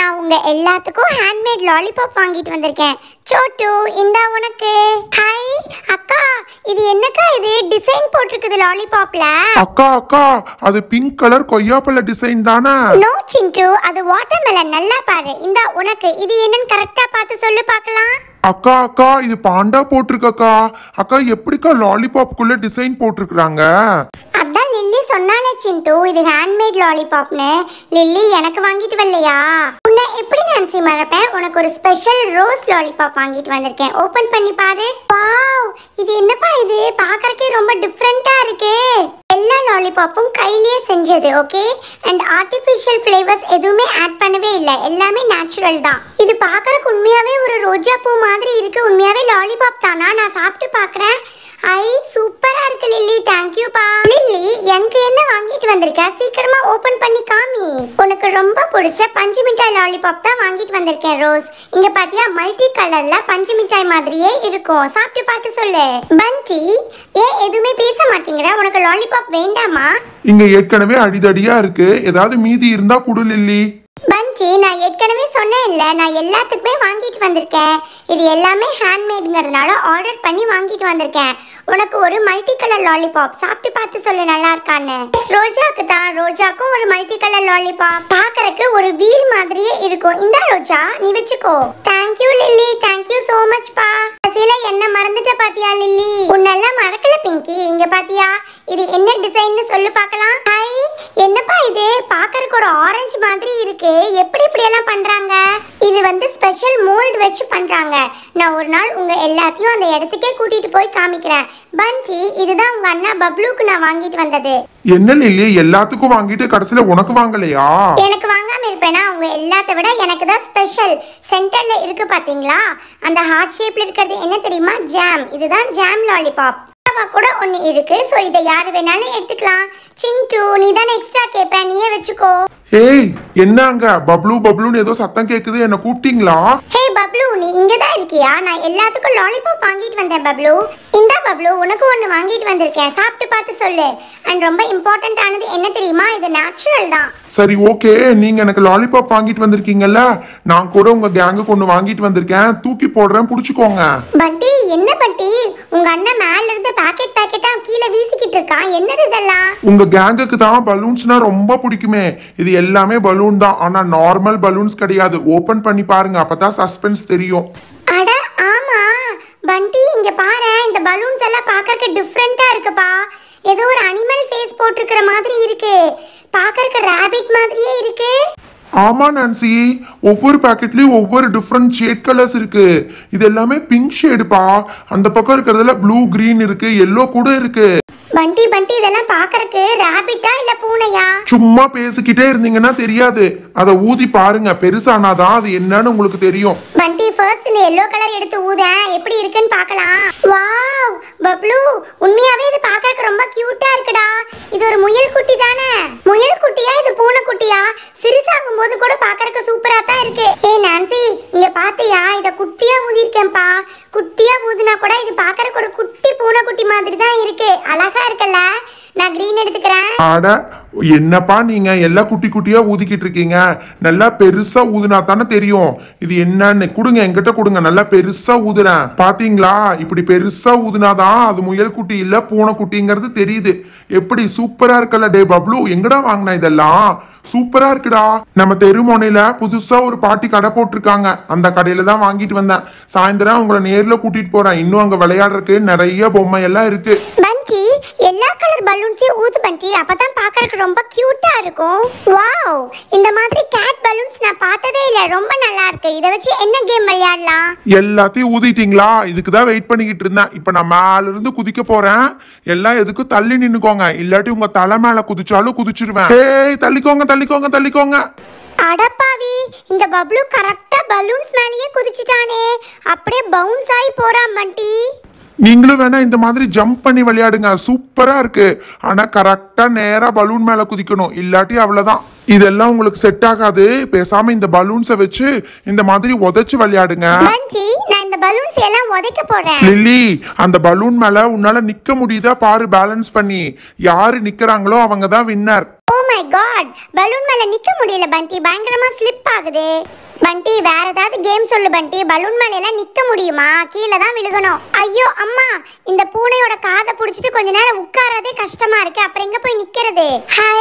நான் உங்க எல்லாத்துக்கும் ஹேண்ட்மேட் லாலிபாப் வாங்கிட்டு வந்திருக்கேன் சோட்டு இந்தா உனக்கு ஹாய் அக்கா இது என்னக்கா இது டிசைன் போட்டிருக்குது லாலிபாப்ல அக்கா அக்கா அது பிங்க் கலர் கொய்யாப்பழ டிசைன் தானா நோ சிண்டு அது வாட்டர்மெலன் நல்லா பாரு இந்தா உனக்கு இது என்னன்னு கரெக்டா பார்த்து சொல்லு பார்க்கலாம் அக்கா அக்கா இது பாண்டா போட்டிருக்கக்கா அக்கா எப்படிக்கா குள்ள டிசைன் போட்டிருக்காங்க அதான் சொன்னாலே சிண்டு இது ஹேண்ட்மேட் லாலிபாப்னு லில்லி எனக்கு வாங்கிட்டு வரலையா உன்னை எப்படி நான்சி மறப்பேன் உனக்கு ஒரு ஸ்பெஷல் ரோஸ் லாலிபாப் வாங்கிட்டு வந்திருக்கேன் ஓபன் பண்ணி பாரு வாவ் இது என்னப்பா இது பார்க்கறக்கே ரொம்ப டிஃப்ரெண்டா இருக்கு எல்லா லாலிபாப்பும் கையிலேயே செஞ்சது ஓகே அண்ட் ஆர்டிஃபிஷியல் ஃப்ளேவர்ஸ் எதுவுமே ஆட் பண்ணவே இல்லை எல்லாமே நேச்சுரல் தான் இது பார்க்கறக்கு உண்மையாவே ஒரு ரோஜா பூ மாதிரி இருக்கு உண்மையாவே லாலிபாப் தானா நான் சாப்பிட்டு பார்க்குறேன் ஹை சூப்பரா இருக்கு லில்லி பா லில்லி எனக்கு என்ன வாங்கிட்டு வந்திருக்க சீக்கிரமா ஓபன் பண்ணி காமி உனக்கு ரொம்ப பிடிச்ச பஞ்சு மிட்டாய் லாலிபாப் தான் வாங்கிட்டு வந்திருக்கேன் ரோஸ் இங்க பாத்தியா மல்டி கலர்ல பஞ்சு மிட்டாய் மாதிரியே இருக்கும் சாப்பிட்டு பார்த்து சொல்லு பண்டி ஏன் எதுவுமே பேச மாட்டேங்கிற உனக்கு லாலிபாப் வேண்டாமா இங்க ஏற்கனவே அடிதடியா இருக்கு ஏதாவது மீதி இருந்தா குடு லில்லி ஆச்சி நான் ஏற்கனவே சொன்னேன் இல்லை நான் எல்லாத்துக்குமே வாங்கிட்டு வந்திருக்கேன் இது எல்லாமே ஹேண்ட்மேடுங்கிறதுனால ஆர்டர் பண்ணி வாங்கிட்டு வந்திருக்கேன் உனக்கு ஒரு மல்டி கலர் லாலிபாப் சாப்பிட்டு பார்த்து சொல்லு நல்லா இருக்கான்னு ரோஜாக்கு தான் ரோஜாக்கும் ஒரு மல்டி கலர் லாலிபாப் பாக்குறதுக்கு ஒரு வீல் மாதிரியே இருக்கும் இந்த ரோஜா நீ வச்சுக்கோ thank you Lily thank you so much பா கடைசியில என்ன மறந்துட்ட பாத்தியா லில்லி உன்னெல்லாம் மறக்கல பிங்கி இங்க பாத்தியா இது என்ன டிசைன்னு சொல்லு பார்க்கலாம் மாதிரி இருக்கு எப்படி இப்படி எல்லாம் பண்றாங்க இது வந்து ஸ்பெஷல் மோல்ட் வச்சு பண்றாங்க நான் ஒரு நாள் உங்க எல்லாத்தையும் அந்த இடத்துக்கே கூட்டிட்டு போய் காமிக்கிறேன் பஞ்சி இதுதான் உங்க அண்ணா பப்ளுக்கு நான் வாங்கிட்டு வந்தது என்ன லில்லி எல்லாத்துக்கும் வாங்கிட்டு கடைசியில உனக்கு வாங்கலையா எனக்கு வாங்காம இருப்பேனா அவங்க எல்லாத்த விட எனக்கு தான் ஸ்பெஷல் சென்டர்ல இருக்கு பாத்தீங்களா அந்த ஹார்ட் ஷேப்ல இருக்கிறது என்ன தெரியுமா ஜாம் இதுதான் ஜாம் லாலிபாப் எக்ஸ்ட்ராவாக கூட ஒன்று இருக்கு சோ இத யார் வேணாலும் எடுத்துக்கலாம் சிங்டு நீ தானே எக்ஸ்ட்ரா கேட்ப நீயே வெச்சுக்கோ ஏய் என்னங்க பப்ளு பப்ளுன்னு ஏதோ சத்தம் கேக்குது என்ன கூப்பிட்டீங்களா ஹே பப்ளு நீ இங்க தான் இருக்கியா நான் எல்லாத்துக்கும் லாலிபாப் வாங்கிட்டு வந்தேன் பப்ளு இந்த பப்ளு உனக்கு ஒன்னு வாங்கிட்டு வந்திருக்கேன் சாப்பிட்டு பார்த்து சொல்லு அண்ட் ரொம்ப இம்பார்ட்டன்ட் ஆனது என்ன தெரியுமா இது நேச்சுரல் தான் சரி ஓகே நீங்க எனக்கு லாலிபாப் வாங்கிட்டு வந்திருக்கீங்கல்ல நான் கூட உங்க கேங்குக்கு ஒன்று வாங்கிட்டு வந்திருக்கேன் தூக்கி போடுறேன் புடிச்சுக்கோங்க பட்டி என்ன பட்டி உங்க அண்ணன் மேல இருந்து பாக்கெட் பாக்கெட்டா கீழே வீசிக்கிட்டு இருக்கான் என்னது இதெல்லாம் உங்க கேங்குக்கு தான் பலூன்ஸ்னா ரொம்ப பிடிக்குமே இது எல்லாமே பலூன் தான் ஆனா நார்மல் பலூன்ஸ் கிடையாது ஓபன் பண்ணி பாருங்க அப்பதான் சஸ்பென்ஸ் தெரியும் அட ஆமா பண்டி இங்க பாரு இந்த பலூன்ஸ் எல்லாம் பாக்கறதுக்கு டிஃப்ரெண்டா இருக்குப்பா ஏதோ ஒரு அனிமல் ஃபேஸ் போட்டிருக்கிற மாதிரி இருக்கு பாக்கறதுக்கு ரேபிட் மாதிரியே இருக்கு ஆமா நான்சி ஒவ்வொரு பேக்கெட்லயும் ஒவ்வொரு டிஃப்ரெண்ட் ஷேட் கலர்ஸ் இருக்கு இது எல்லாமே பிங்க் ஷேடுப்பா அந்த பக்கம் இருக்கிறதுல ப்ளூ கிரீன் இருக்கு எல்லோ கூட இருக்கு பண்டி பண்டி இதெல்லாம் பாக்குறதுக்கு ராபிட்டா இல்ல பூனையா சும்மா பேசிக்கிட்டே இருந்தீங்கன்னா தெரியாது அத ஊதி பாருங்க பெருசானாதான் அது என்னன்னு உங்களுக்கு தெரியும் பண்டி ஃபர்ஸ்ட் இந்த எல்லோ கலர் எடுத்து ஊத எப்படி இருக்குன்னு பார்க்கலாம் வாவ் பப்ளு உண்மையாவே இது பாக்குறக்கு ரொம்ப கியூட்டா இருக்குடா இது ஒரு முயல் குட்டி தானே முயல் குட்டியா இது பூனை குட்டியா சிரிசாகும் போது கூட பாக்குறக்கு சூப்பரா தான் இருக்கு ஏ நான்சி இங்க பாத்தியா இத குட்டியா ஊதிருக்கேன்பா குட்டியா ஊதுனா கூட இது பாக்குறதுக்கு ஒரு குட்டி பூனை குட்டி மாதிரி தான் இருக்கு அழகா பெருசா இருக்குல்ல நான் கிரீன் எடுத்துக்கறேன் அட என்னப்பா நீங்க எல்லாம் குட்டி குட்டியா ஊதிக்கிட்டு இருக்கீங்க நல்லா பெருசா ஊதுனா தானே தெரியும் இது என்னன்னு கொடுங்க என்கிட்ட கொடுங்க நல்லா பெருசா ஊதுறேன் பாத்தீங்களா இப்படி பெருசா ஊதுனாதான் அது முயல் குட்டி இல்ல பூனை குட்டிங்கிறது தெரியுது எப்படி சூப்பரா இருக்கல டே பப்ளு எங்கடா வாங்கின இதெல்லாம் சூப்பரா இருக்குடா நம்ம தெருமோனையில புதுசா ஒரு பாட்டி கடை போட்டிருக்காங்க அந்த கடையில தான் வாங்கிட்டு வந்தேன் சாயந்தரம் உங்களை நேர்ல கூட்டிட்டு போறேன் இன்னும் அங்க விளையாடுறதுக்கு நிறைய பொம்மை எல்லாம் இருக்கு பலூன்ஸையும் ஊது பண்டி அப்பதான் பார்க்கறதுக்கு ரொம்ப கியூட்டா இருக்கும் வாவ் இந்த மாதிரி கேட் பலூன்ஸ் நான் பார்த்ததே இல்ல ரொம்ப நல்லா இருக்கு இதை வச்சு என்ன கேம் விளையாடலாம் எல்லாத்தையும் ஊதிட்டீங்களா இதுக்கு தான் வெயிட் பண்ணிக்கிட்டு இருந்தேன் இப்போ நான் மேல இருந்து குதிக்க போறேன் எல்லாம் எதுக்கும் தள்ளி நின்னுக்கோங்க இல்லாட்டி உங்க தலை மேல குதிச்சாலும் குதிச்சிருவேன் ஏய் தள்ளிக்கோங்க தள்ளிக்கோங்க தள்ளிக்கோங்க அடப்பாவி இந்த பப்ளு கரெக்டா பலூன்ஸ் மேலேயே குதிச்சிட்டானே அப்படியே பவுன்ஸ் ஆகி போறான் மண்டி நீங்களும் வேணா இந்த மாதிரி ஜம்ப் பண்ணி விளையாடுங்க சூப்பரா இருக்கு ஆனா கரெக்டா நேரா பலூன் மேல குதிக்கணும் இல்லாட்டி அவ்வளவுதான் இதெல்லாம் உங்களுக்கு செட் ஆகாது பேசாம இந்த பலூன்ஸை வச்சு இந்த மாதிரி உதைச்சு விளையாடுங்க லில்லி அந்த பலூன் மேல உன்னால நிக்க முடியுதா பாரு பேலன்ஸ் பண்ணி யாரு நிக்கிறாங்களோ அவங்க தான் வின்னர் மை காட் பலூன் மேல நிக்க முடியல பண்டி பயங்கரமா ஸ்லிப் ஆகுது பண்டி வேற ஏதாவது கேம் சொல்லு பண்டி பலூன் எல்லாம் நிக்க முடியுமா கீழே தான் விழுகணும் ஐயோ அம்மா இந்த பூனையோட காதை புடிச்சிட்டு கொஞ்ச நேரம் உட்காரதே கஷ்டமா இருக்கு அப்புறம் எங்க போய் நிக்கிறது ஹை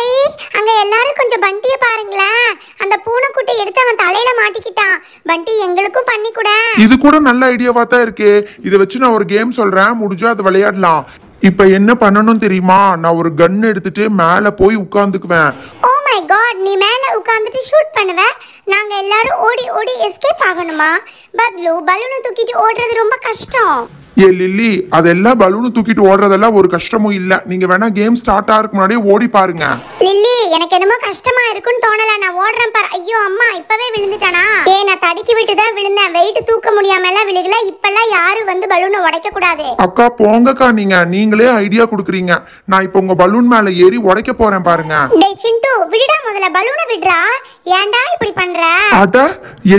அங்க எல்லாரும் கொஞ்சம் பண்டிய பாருங்களேன் அந்த பூனை குட்டி எடுத்து அவன் தலையில மாட்டிக்கிட்டான் பண்டி எங்களுக்கும் பண்ணி கூட இது கூட நல்ல ஐடியாவா தான் இருக்கு இதை வச்சு நான் ஒரு கேம் சொல்றேன் முடிஞ்சா அது விளையாடலாம் இப்ப என்ன பண்ணணும் தெரியுமா நான் ஒரு கன் எடுத்துட்டு மேல போய் உட்காந்துக்குவேன் ஓ oh மை காட் நீ மேல உட்காந்துட்டு ஷூட் பண்ணுவ நாங்க எல்லாரும் ஓடி ஓடி எஸ்கேப் ஆகணுமா பத்லு பலூனை தூக்கிட்டு ஓடுறது ரொம்ப கஷ்டம் ஏ லில்லி அதெல்லாம் பலூனு தூக்கிட்டு ஓடுறதெல்லாம் ஒரு கஷ்டமும் இல்ல நீங்க வேணா கேம் ஸ்டார்ட் ஆகிறக்கு முன்னாடியே ஓடி பாருங்க லில்லி எனக்கு என்னமோ கஷ்டமா இருக்குன்னு தோணல நான் ஓடுறேன் பார் ஐயோ அம்மா இப்பவே விழுந்துட்டானா ஏ நான் தடுக்கி விட்டு தான் விழுந்தேன் வெயிட் தூக்க முடியாம எல்லாம் விழுகல இப்பெல்லாம் யாரும் வந்து பலூனை உடைக்க கூடாது அக்கா போங்கக்கா நீங்க நீங்களே ஐடியா கொடுக்குறீங்க நான் இப்போ உங்க பலூன் மேல ஏறி உடைக்க போறேன் பாருங்க டேய் சிந்து விடுடா முதல்ல பலூனை விடுறா ஏன்டா இப்படி பண்ற அட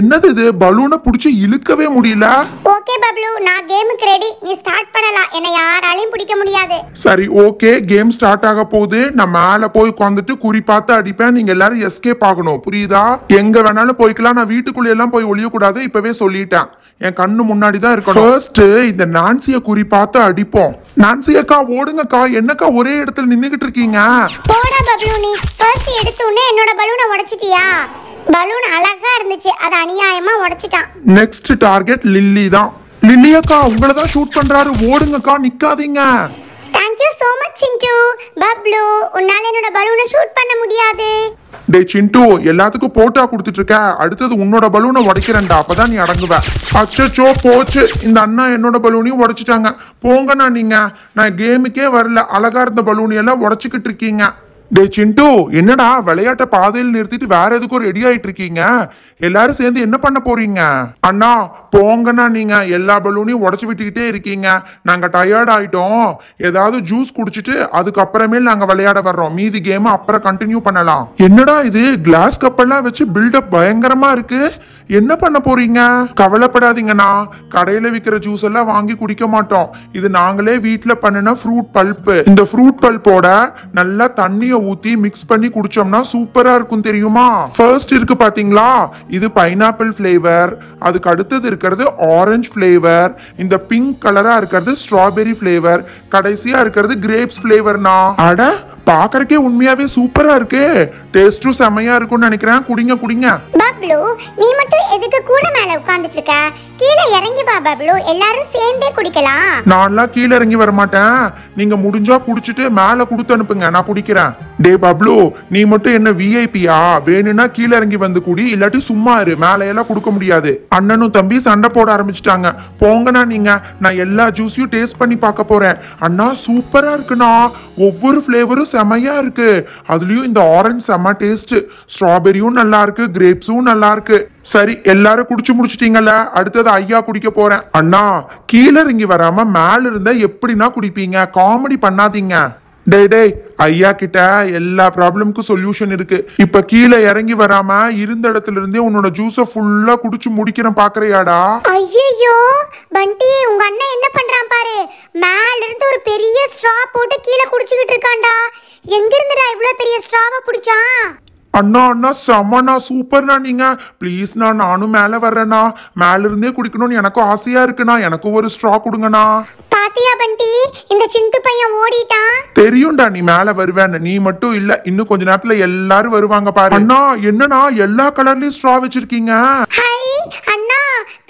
என்னது இது பலூனை புடிச்சு இழுக்கவே முடியல பப்ளு நான் கேமுக்கு ரெடி நீ ஸ்டார்ட் பண்ணலாம் என்னை யாராலையும் பிடிக்க முடியாது சரி ஓகே கேம் ஸ்டார்ட் ஆக போகுது நான் மேல போய் உட்காந்துட்டு குறி பார்த்து அடிப்பேன் நீங்க எல்லாரும் எஸ்கேப் ஆகணும் புரியுதா எங்க வேணாலும் போய்க்கலாம் நான் வீட்டுக்குள்ள எல்லாம் போய் ஒளியக்கூடாது இப்பவே சொல்லிட்டேன் என் கண்ணு முன்னாடி தான் இருக்கணும் ஃபர்ஸ்ட் இந்த நான்சிய குறி பார்த்து அடிப்போம் நான்சி அக்கா ஓடுங்கக்கா என்னக்கா ஒரே இடத்துல நின்னுகிட்டு இருக்கீங்க போடா பப்ளு நீ ஃபர்ஸ்ட் எடுத்த உடனே என்னோட பலூனை உடைச்சிட்டியா பலூன் அழகா இருந்துச்சு அது அநியாயமா உடைச்சிட்டான் நெக்ஸ்ட் டார்கெட் லில்லி தான் லில்லியக்கா உங்களை தான் ஷூட் பண்றாரு ஓடுங்கக்கா நிக்காதீங்க thank you so much Chintu Bablu உன்னால என்னோட பலூனை ஷூட் பண்ண முடியாது டேய் சிண்டு எல்லாத்துக்கும் போட்டா கொடுத்துட்டு இருக்க அடுத்தது உன்னோட பலூனை உடைக்கிறேன்டா அப்பதான் நீ அடங்குவ அச்சச்சோ போச்சு இந்த அண்ணா என்னோட பலூனையும் உடைச்சிட்டாங்க போங்கண்ணா நீங்க நான் கேமுக்கே வரல அழகா இருந்த எல்லாம் உடைச்சிக்கிட்டு இருக்கீங்க டே சிண்டு என்னடா விளையாட்டை பாதையில் நிறுத்திட்டு வேற எதுக்கும் ரெடி ஆயிட்டு இருக்கீங்க எல்லாரும் சேர்ந்து என்ன பண்ண போறீங்க அண்ணா போங்கன்னா நீங்க எல்லா பலூனையும் உடச்சு விட்டுக்கிட்டே இருக்கீங்க நாங்க டயர்ட் ஆயிட்டோம் ஏதாவது ஜூஸ் குடிச்சிட்டு அதுக்கப்புறமே நாங்க விளையாட வர்றோம் மீதி கேம் அப்புறம் கண்டினியூ பண்ணலாம் என்னடா இது கிளாஸ் கப்பெல்லாம் வச்சு பில்டப் பயங்கரமா இருக்கு என்ன பண்ண போறீங்க கவலைப்படாதீங்கண்ணா கடையில விற்கிற ஜூஸ் எல்லாம் வாங்கி குடிக்க மாட்டோம் இது நாங்களே வீட்டில் பண்ணின ஃப்ரூட் பல்ப்பு இந்த ஃப்ரூட் பல்போட நல்லா தண்ணியை ஊத்தி மிக்ஸ் பண்ணி குடிச்சோம்னா சூப்பரா இருக்கும் தெரியுமா ஃபர்ஸ்ட் இருக்கு பாத்தீங்களா இது பைனாப்பிள் ஃபிளேவர் அதுக்கு அடுத்தது இருக்கிறது ஆரஞ்சு ஃபிளேவர் இந்த பிங்க் கலரா இருக்கிறது ஸ்ட்ராபெரி ஃபிளேவர் கடைசியா இருக்கிறது கிரேப்ஸ் ஃபிளேவர்னா அட பாக்குறக்கே உண்மையாவே சூப்பரா இருக்கு டேஸ்டும் செமையா இருக்கும்னு நினைக்கிறேன் குடிங்க குடிங்க பப்ளு நீ மட்டும் எதுக்கு கூட மேல உட்கார்ந்துட்டு இருக்க கீழே இறங்கி வா பப்ளு எல்லாரும் சேர்ந்தே குடிக்கலாம் நான்லாம் கீழ இறங்கி வர மாட்டேன் நீங்க முடிஞ்சா குடிச்சிட்டு மேல குடுத்து அனுப்புங்க நான் குடிக்கிறேன் டே பப்ளு நீ மட்டும் என்ன விஐபியா வேணும்னா கீழே இறங்கி வந்து கூடி இல்லாட்டி சும்மா இரு மேலையெல்லாம் கொடுக்க முடியாது அண்ணனும் தம்பி சண்டை போட ஆரம்பிச்சிட்டாங்க போங்கண்ணா நீங்க நான் எல்லா ஜூஸையும் டேஸ்ட் பண்ணி பார்க்க போறேன் அண்ணா சூப்பரா இருக்குண்ணா ஒவ்வொரு ஃப்ளேவரும் செமையா இருக்கு அதுலயும் இந்த ஆரஞ்சு செம்ம டேஸ்ட் ஸ்ட்ராபெரியும் நல்லா இருக்கு கிரேப்ஸும் நல்லா இருக்கு சரி எல்லாரும் குடிச்சு முடிச்சிட்டீங்கல்ல அடுத்தது ஐயா குடிக்க போறேன் அண்ணா கீழே இறங்கி வராம மேல இருந்தா எப்படின்னா குடிப்பீங்க காமெடி பண்ணாதீங்க டே டே ஐயா கிட்ட எல்லா ப்ராப்ளமுக்கும் சொல்யூஷன் இருக்கு இப்ப கீழே இறங்கி வராம இருந்த இடத்துல இருந்தே உன்னோட ஜூஸ ஃபுல்லா குடிச்சு முடிக்கிறேன் பாக்குறியாடா ஐயோ பண்டி உங்க அண்ணன் என்ன பண்றான் பாரு மேல இருந்து ஒரு பெரிய ஸ்ட்ரா போட்டு கீழே குடிச்சுக்கிட்டு இருக்கான்டா எங்க இருந்துடா இவ்வளவு பெரிய ஸ்ட்ராவை பிடிச்சான் அண்ணா அண்ணா செம்மண்ணா சூப்பர்ண்ணா நீங்க ப்ளீஸ்ண்ணா நானும் மேல வர்றேண்ணா மேல இருந்தே குடிக்கணும்னு எனக்கும் ஆசையா இருக்குண்ணா எனக்கும் ஒரு ஸ்ட்ரா கொடுங்கண்ணா பாத்தியா பண்டி இந்த சிண்டு பையன் ஓடிட்டான் தெரியும்டா நீ மேல வருவேன் நீ மட்டும் இல்ல இன்னும் கொஞ்ச நேரத்துல எல்லாரும் வருவாங்க பாரு அண்ணா என்னன்னா எல்லா கலர்லயும் ஸ்ட்ரா வச்சிருக்கீங்க அண்ணா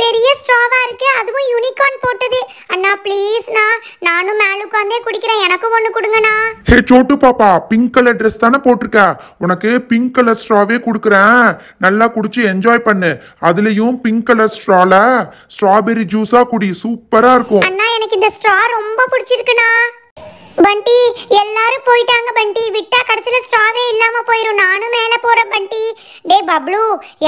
பெரிய ஸ்ட்ராவா இருக்கு அதுவும் யூனிகார்ன் போட்டது அண்ணா ப்ளீஸ் நான் நானும் மேல உட்காந்தே குடிக்கிறேன் எனக்கும் ஒன்று கொடுங்கண்ணா ஹே சோட்டு பாப்பா பிங்க் கலர் ட்ரெஸ் தானே போட்டிருக்க உனக்கு பிங்க் கலர் ஸ்ட்ராவே கொடுக்குறேன் நல்லா குடிச்சு என்ஜாய் பண்ணு அதுலயும் பிங்க் கலர் ஸ்ட்ரால ஸ்ட்ராபெரி ஜூஸா குடி சூப்பரா இருக்கும் அண்ணா எனக்கு இந்த ஸ்ட்ரா ரொம்ப பிடிச்சிருக்குண்ணா பண்டி எல்லாரும் போயிட்டாங்க பண்டி விட்டா கடைசியில ஸ்ட்ராவே இல்லாம போயிரும் நானும் மேல போறேன் பண்டி டே பப்ளு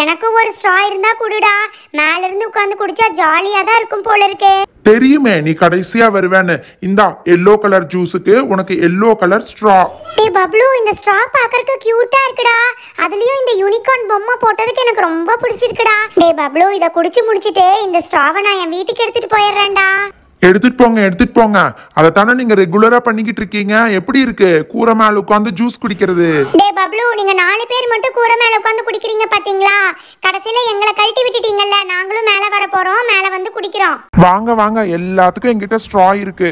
எனக்கும் ஒரு ஸ்ட்ரா இருந்தா குடுடா மேல இருந்து உட்காந்து குடிச்சா ஜாலியா தான் இருக்கும் போல இருக்கே தெரியுமே நீ கடைசியா வருவேன்னு இந்தா எல்லோ கலர் ஜூஸுக்கு உனக்கு எல்லோ கலர் ஸ்ட்ரா டே பப்ளு இந்த ஸ்ட்ரா பாக்கறதுக்கு கியூட்டா இருக்குடா அதுலயும் இந்த யூனிகார்ன் பொம்மை போட்டதுக்கு எனக்கு ரொம்ப பிடிச்சிருக்குடா டே பப்ளு இத குடிச்சு முடிச்சிட்டு இந்த ஸ்ட்ராவை நான் என் வீட்டுக்கு எடுத்துட்டு போயிடுறேன்டா எடுத்துட்டு போங்க எடுத்துட்டு போங்க அதை தானே நீங்க ரெகுலரா பண்ணிக்கிட்டு இருக்கீங்க எப்படி இருக்கு கூரை மேல உட்காந்து ஜூஸ் குடிக்கிறது டே பப்ளு நீங்க நாலு பேர் மட்டும் கூரை மேல உட்காந்து குடிக்கிறீங்க பாத்தீங்களா கடைசியில எங்களை கழட்டி விட்டுட்டீங்கல்ல நாங்களும் மேல வர போறோம் மேல வந்து குடிக்கிறோம் வாங்க வாங்க எல்லாத்துக்கும் எங்கிட்ட ஸ்ட்ரா இருக்கு